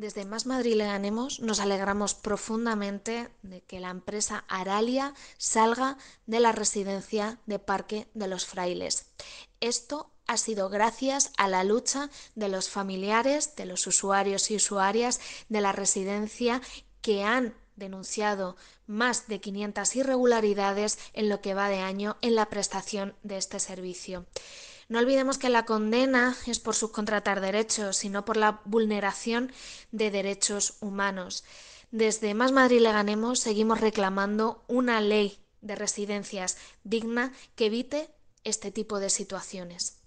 Desde Más Madrid le ganemos, nos alegramos profundamente de que la empresa Aralia salga de la residencia de Parque de los Frailes. Esto ha sido gracias a la lucha de los familiares, de los usuarios y usuarias de la residencia que han denunciado más de 500 irregularidades en lo que va de año en la prestación de este servicio. No olvidemos que la condena es por subcontratar derechos, sino por la vulneración de derechos humanos. Desde Más Madrid le ganemos seguimos reclamando una ley de residencias digna que evite este tipo de situaciones.